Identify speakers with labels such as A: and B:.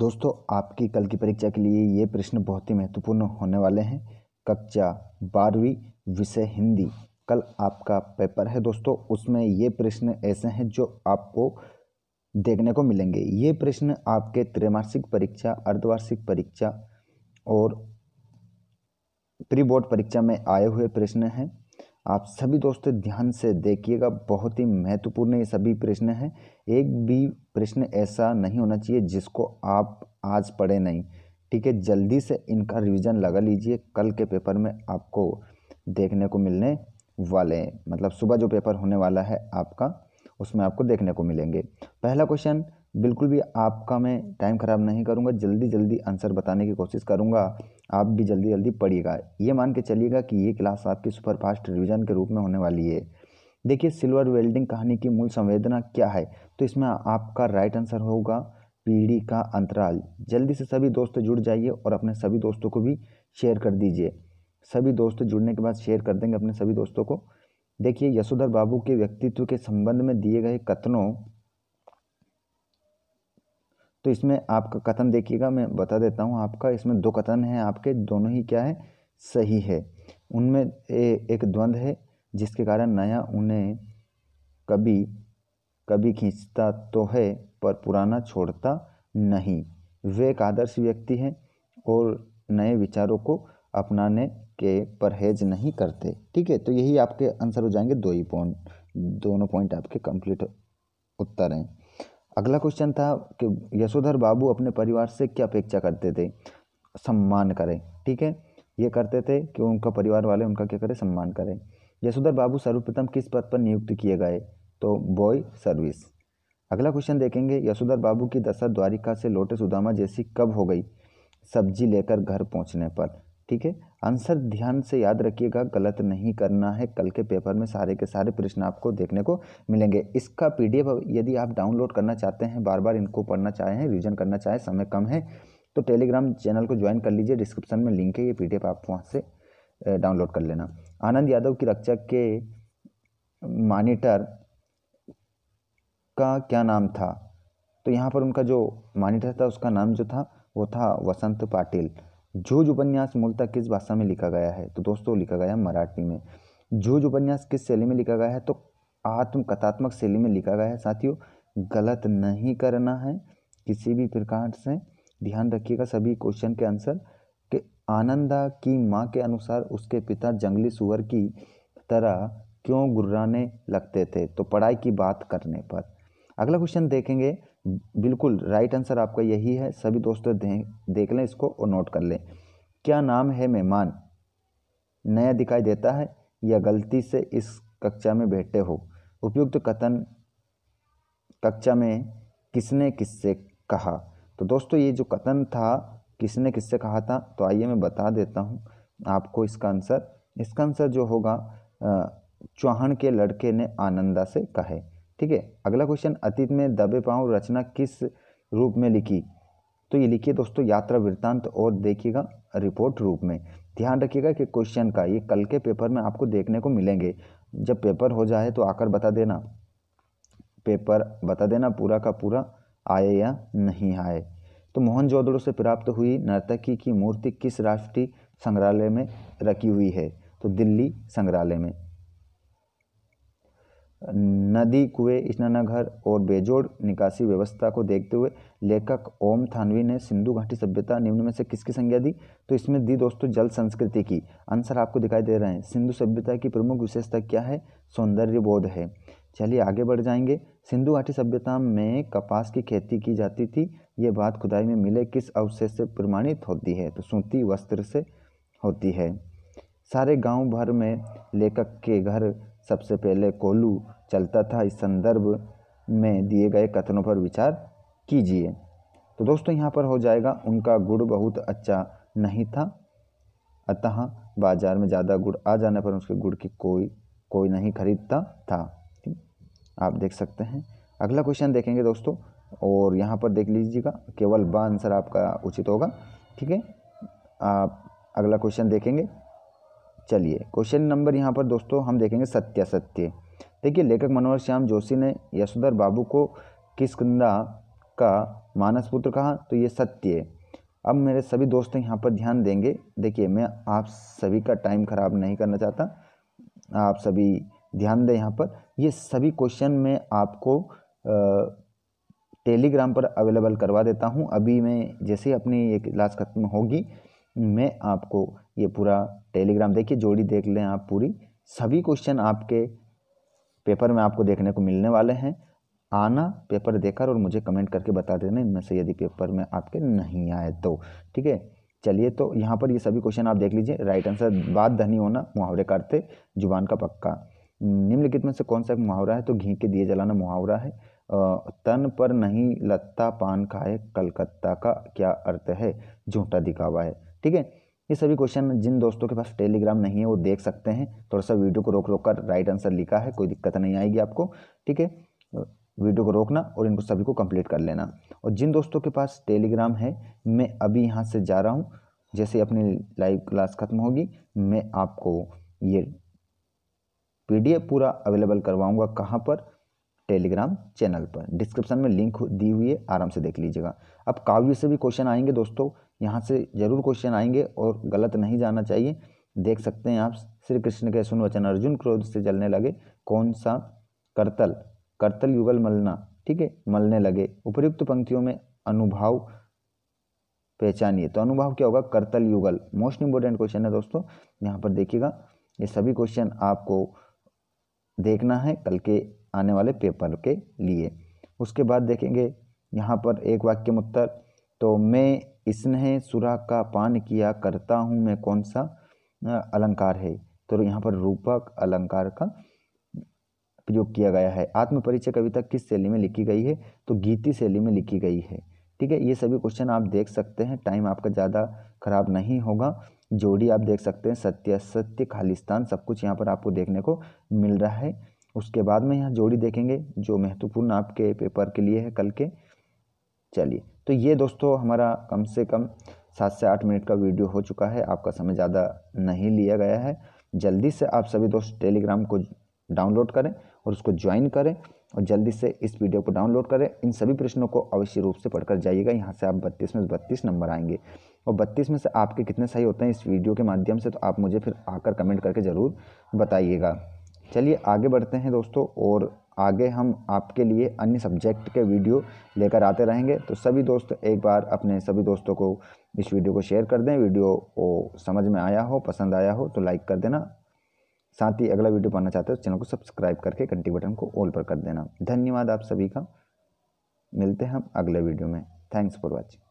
A: दोस्तों आपकी कल की परीक्षा के लिए ये प्रश्न बहुत ही महत्वपूर्ण होने वाले हैं कक्षा बारहवीं विषय हिंदी कल आपका पेपर है दोस्तों उसमें ये प्रश्न ऐसे हैं जो आपको देखने को मिलेंगे ये प्रश्न आपके त्रैमासिक परीक्षा अर्धवार्षिक परीक्षा और प्री बोर्ड परीक्षा में आए हुए प्रश्न हैं आप सभी दोस्तों ध्यान से देखिएगा बहुत ही महत्वपूर्ण ये सभी प्रश्न हैं एक भी प्रश्न ऐसा नहीं होना चाहिए जिसको आप आज पढ़े नहीं ठीक है जल्दी से इनका रिवीजन लगा लीजिए कल के पेपर में आपको देखने को मिलने वाले मतलब सुबह जो पेपर होने वाला है आपका उसमें आपको देखने को मिलेंगे पहला क्वेश्चन बिल्कुल भी आपका मैं टाइम ख़राब नहीं करूँगा जल्दी जल्दी आंसर बताने की कोशिश करूँगा आप भी जल्दी जल्दी पढ़िएगा ये मान के चलिएगा कि ये क्लास आपकी सुपर फास्ट रिविज़न के रूप में होने वाली है देखिए सिल्वर वेल्डिंग कहानी की मूल संवेदना क्या है तो इसमें आपका राइट आंसर होगा पीढ़ी का अंतराल जल्दी से सभी दोस्त जुड़ जाइए और अपने सभी दोस्तों को भी शेयर कर दीजिए सभी दोस्त जुड़ने के बाद शेयर कर देंगे अपने सभी दोस्तों को देखिए यशोधर बाबू के व्यक्तित्व के संबंध में दिए गए कथनों तो इसमें आपका कथन देखिएगा मैं बता देता हूँ आपका इसमें दो कथन हैं आपके दोनों ही क्या है सही है उनमें ए, एक द्वंद्व है जिसके कारण नया उन्हें कभी कभी खींचता तो है पर पुराना छोड़ता नहीं वे एक आदर्श व्यक्ति हैं और नए विचारों को अपनाने के परहेज नहीं करते ठीक है तो यही आपके आंसर हो जाएंगे दो ही पॉइंट दोनों पॉइंट आपके कंप्लीट उत्तर हैं अगला क्वेश्चन था कि यशोधर बाबू अपने परिवार से क्या अपेक्षा करते थे सम्मान करें ठीक है ये करते थे कि उनका परिवार वाले उनका क्या करें सम्मान करें यशोधर बाबू सर्वप्रथम किस पद पर नियुक्त किए गए तो बॉय सर्विस अगला क्वेश्चन देखेंगे यशोधर बाबू की दशा द्वारिका से लोटे सुदामा जैसी कब हो गई सब्जी लेकर घर पहुंचने पर ठीक है आंसर ध्यान से याद रखिएगा गलत नहीं करना है कल के पेपर में सारे के सारे प्रश्न आपको देखने को मिलेंगे इसका पीडीएफ यदि आप डाउनलोड करना चाहते हैं बार बार इनको पढ़ना चाहें रिविजन करना चाहें समय कम है तो टेलीग्राम चैनल को ज्वाइन कर लीजिए डिस्क्रिप्शन में लिंक है ये पी आप वहाँ से डाउनलोड कर लेना आनंद यादव की रक्षा के मानीटर का क्या नाम था तो यहाँ पर उनका जो मॉनिटर था उसका नाम जो था वो था वसंत पाटिल झूझ उपन्यास मूलतः किस भाषा में लिखा गया है तो दोस्तों लिखा गया मराठी में झूझ उपन्यास किस शैली में लिखा गया है तो आत्मकथात्मक शैली में लिखा गया है साथियों गलत नहीं करना है किसी भी प्रकार से ध्यान रखिएगा सभी क्वेश्चन के आंसर कि आनंदा की माँ के अनुसार उसके पिता जंगली सुअर की तरह क्यों गुर्राने लगते थे तो पढ़ाई की बात करने पर अगला क्वेश्चन देखेंगे बिल्कुल राइट आंसर आपका यही है सभी दोस्तों दे, देख लें इसको और नोट कर लें क्या नाम है मेहमान नया दिखाई देता है या गलती से इस कक्षा में बैठे हो उपयुक्त कथन कक्षा में किसने किससे कहा तो दोस्तों ये जो कथन था किसने किससे कहा था तो आइए मैं बता देता हूँ आपको इसका आंसर इसका आंसर जो होगा चौहान के लड़के ने आनंदा से कहे ठीक है अगला क्वेश्चन अतीत में दबे पाँव रचना किस रूप में लिखी तो ये लिखिए दोस्तों यात्रा वृत्तांत और देखिएगा रिपोर्ट रूप में ध्यान रखिएगा कि क्वेश्चन का ये कल के पेपर में आपको देखने को मिलेंगे जब पेपर हो जाए तो आकर बता देना पेपर बता देना पूरा का पूरा आए या नहीं आए तो मोहनजोदड़ो से प्राप्त हुई नर्तकी की मूर्ति किस राष्ट्रीय संग्रहालय में रखी हुई है तो दिल्ली संग्रहालय में नदी कुएं स्नानाघर और बेजोड़ निकासी व्यवस्था को देखते हुए लेखक ओम थानवी ने सिंधु घाटी सभ्यता निम्न में से किसकी संज्ञा दी तो इसमें दी दोस्तों जल संस्कृति की आंसर आपको दिखाई दे रहे हैं सिंधु सभ्यता की प्रमुख विशेषता क्या है सौंदर्य बोध है चलिए आगे बढ़ जाएंगे सिंधु घाटी सभ्यता में कपास की खेती की जाती थी ये बात खुदाई में मिले किस अवशेष से प्रमाणित होती है तो सूती वस्त्र से होती है सारे गांव भर में लेखक के घर सबसे पहले कोलू चलता था इस संदर्भ में दिए गए कथनों पर विचार कीजिए तो दोस्तों यहाँ पर हो जाएगा उनका गुड़ बहुत अच्छा नहीं था अतः बाज़ार में ज़्यादा गुड़ आ जाने पर उसके गुड़ की कोई कोई नहीं खरीदता था आप देख सकते हैं अगला क्वेश्चन देखेंगे दोस्तों और यहाँ पर देख लीजिएगा केवल बा आंसर आपका उचित होगा ठीक है आप अगला क्वेश्चन देखेंगे चलिए क्वेश्चन नंबर यहाँ पर दोस्तों हम देखेंगे सत्य सत्य देखिए लेखक मनोहर श्याम जोशी ने यशोधर बाबू को किसकंदा का मानस पुत्र कहा तो ये सत्य है अब मेरे सभी दोस्त यहाँ पर ध्यान देंगे देखिए मैं आप सभी का टाइम खराब नहीं करना चाहता आप सभी ध्यान दें यहाँ पर ये सभी क्वेश्चन मैं आपको टेलीग्राम पर अवेलेबल करवा देता हूँ अभी मैं जैसे ही अपनी ये क्लास खत्म होगी मैं आपको ये पूरा टेलीग्राम देखिए जोड़ी देख लें आप पूरी सभी क्वेश्चन आपके पेपर में आपको देखने को मिलने वाले हैं आना पेपर देखकर और मुझे कमेंट करके बता देना इनमें से यदि पेपर में आपके नहीं आए तो ठीक है चलिए तो यहाँ पर ये सभी क्वेश्चन आप देख लीजिए राइट आंसर बात धनी होना मुहावरे करते जुबान का पक्का निम्नलिखित में से कौन सा एक मुहावरा है तो घी के दिए जलाना मुहावरा है तन पर नहीं लत्ता पान खाए कलकत्ता का क्या अर्थ है झूठा दिखावा है ठीक है ये सभी क्वेश्चन जिन दोस्तों के पास टेलीग्राम नहीं है वो देख सकते हैं थोड़ा सा वीडियो को रोक रोक कर राइट आंसर लिखा है कोई दिक्कत नहीं आएगी आपको ठीक है वीडियो को रोकना और इनको सभी को कंप्लीट कर लेना और जिन दोस्तों के पास टेलीग्राम है मैं अभी यहाँ से जा रहा हूँ जैसे अपनी लाइव क्लास खत्म होगी मैं आपको ये पी पूरा अवेलेबल करवाऊँगा कहाँ पर टेलीग्राम चैनल पर डिस्क्रिप्शन में लिंक दी हुई है आराम से देख लीजिएगा अब काव्य से भी क्वेश्चन आएंगे दोस्तों यहाँ से ज़रूर क्वेश्चन आएंगे और गलत नहीं जाना चाहिए देख सकते हैं आप श्री कृष्ण के सुन वचन अर्जुन क्रोध से जलने लगे कौन सा करतल करतल युगल मलना ठीक है मलने लगे उपयुक्त पंक्तियों में अनुभाव पहचानिए तो अनुभाव क्या होगा करतल युगल मोस्ट इंपॉर्टेंट क्वेश्चन है दोस्तों यहाँ पर देखिएगा ये सभी क्वेश्चन आपको देखना है कल के आने वाले पेपर के लिए उसके बाद देखेंगे यहाँ पर एक वाक्य में उत्तर तो मैं स्नेह सुरा का पान किया करता हूँ मैं कौन सा अलंकार है तो यहाँ पर रूपक अलंकार का प्रयोग किया गया है आत्मपरिचय कविता किस शैली में लिखी गई है तो गीति शैली में लिखी गई है ठीक है ये सभी क्वेश्चन आप देख सकते हैं टाइम आपका ज़्यादा खराब नहीं होगा जोड़ी आप देख सकते हैं सत्य सत्य खालिस्तान सब कुछ यहाँ पर आपको देखने को मिल रहा है उसके बाद में यहाँ जोड़ी देखेंगे जो महत्वपूर्ण आपके पेपर के लिए है कल के चलिए तो ये दोस्तों हमारा कम से कम सात से आठ मिनट का वीडियो हो चुका है आपका समय ज़्यादा नहीं लिया गया है जल्दी से आप सभी दोस्त टेलीग्राम को डाउनलोड करें और उसको ज्वाइन करें और जल्दी से इस वीडियो को डाउनलोड करें इन सभी प्रश्नों को अवश्य रूप से पढ़कर जाइएगा यहाँ से आप बत्तीस में बत्तीस नंबर आएंगे और बत्तीस में से आपके कितने सही होते हैं इस वीडियो के माध्यम से तो आप मुझे फिर आकर कमेंट करके ज़रूर बताइएगा चलिए आगे बढ़ते हैं दोस्तों और आगे हम आपके लिए अन्य सब्जेक्ट के वीडियो लेकर आते रहेंगे तो सभी दोस्त एक बार अपने सभी दोस्तों को इस वीडियो को शेयर कर दें वीडियो को समझ में आया हो पसंद आया हो तो लाइक कर देना साथ ही अगला वीडियो पाना चाहते हो तो चैनल को सब्सक्राइब करके घंटी बटन को ऑल पर कर देना धन्यवाद आप सभी का मिलते हैं हम अगले वीडियो में थैंक्स फॉर वॉचिंग